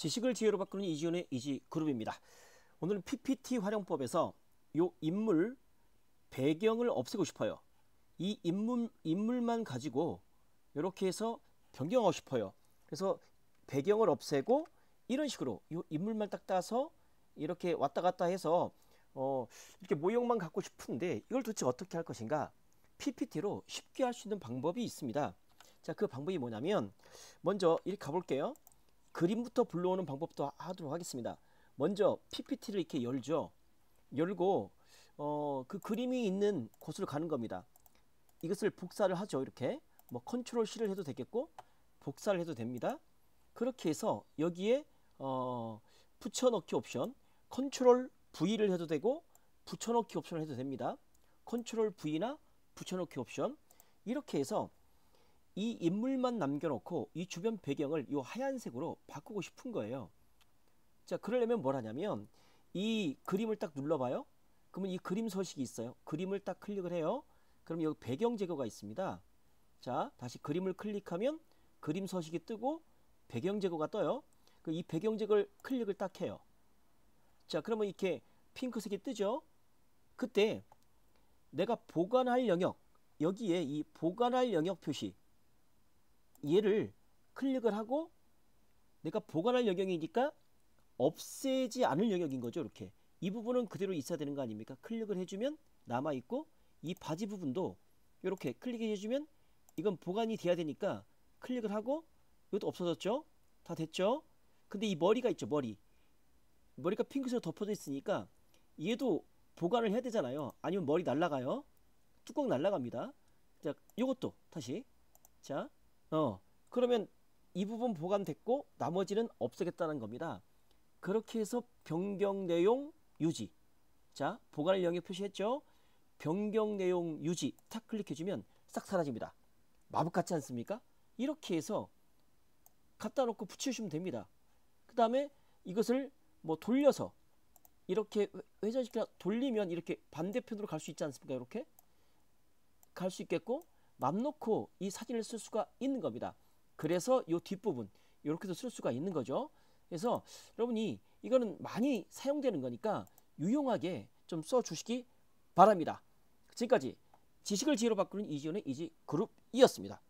지식을 지혜로 바꾸는 이지훈의 이지그룹입니다. 오늘은 PPT 활용법에서 요 인물 배경을 없애고 싶어요. 이 인물, 인물만 가지고 이렇게 해서 변경하고 싶어요. 그래서 배경을 없애고 이런 식으로 요 인물만 딱 따서 이렇게 왔다 갔다 해서 어, 이렇게 모형만 갖고 싶은데 이걸 도대체 어떻게 할 것인가 PPT로 쉽게 할 수 있는 방법이 있습니다. 자, 그 방법이 뭐냐면 먼저 이렇게 가볼게요. 그림부터 불러오는 방법도 하도록 하겠습니다. 먼저 PPT를 이렇게 열죠. 열고 어, 그 그림이 있는 곳으로 가는 겁니다. 이것을 복사를 하죠. 이렇게 뭐 컨트롤 C를 해도 되겠고 복사를 해도 됩니다. 그렇게 해서 여기에 어, 붙여넣기 옵션 컨트롤 V를 해도 되고 붙여넣기 옵션을 해도 됩니다. 컨트롤 V나 붙여넣기 옵션 이렇게 해서 이 인물만 남겨놓고 이 주변 배경을 이 하얀색으로 바꾸고 싶은 거예요. 자, 그러려면 뭘 하냐면 이 그림을 딱 눌러봐요. 그러면 이 그림 서식이 있어요. 그림을 딱 클릭을 해요. 그럼 여기 배경 제거가 있습니다. 자, 다시 그림을 클릭하면 그림 서식이 뜨고 배경 제거가 떠요. 이 배경 제거를 클릭을 딱 해요. 자, 그러면 이렇게 핑크색이 뜨죠. 그때 내가 보관할 영역 여기에 이 보관할 영역 표시 얘를 클릭을 하고 내가 보관할 영역이니까 없애지 않을 영역인 거죠 이렇게 이 부분은 그대로 있어야 되는 거 아닙니까 클릭을 해주면 남아있고 이 바지 부분도 이렇게 클릭해주면 이건 보관이 돼야 되니까 클릭을 하고 이것도 없어졌죠 다 됐죠 근데 이 머리가 있죠 머리 머리가 핑크색으로 덮어져 있으니까 얘도 보관을 해야 되잖아요 아니면 머리 날라가요 뚜껑 날라갑니다 자 요것도 다시 자 어, 그러면 이 부분 보관됐고 나머지는 없애겠다는 겁니다. 그렇게 해서 변경 내용 유지. 자, 보관을 영역 표시했죠. 변경 내용 유지 탁 클릭해주면 싹 사라집니다. 마법 같지 않습니까? 이렇게 해서 갖다 놓고 붙이시면 됩니다. 그 다음에 이것을 뭐 돌려서 이렇게 회전시켜 돌리면 이렇게 반대편으로 갈 수 있지 않습니까? 이렇게 갈 수 있겠고 맘 놓고 이 사진을 쓸 수가 있는 겁니다. 그래서 이 뒷부분 이렇게도 쓸 수가 있는 거죠. 그래서 여러분이 이거는 많이 사용되는 거니까 유용하게 좀 써주시기 바랍니다. 지금까지 지식을 지혜로 바꾸는 이지원의 이지 그룹이었습니다.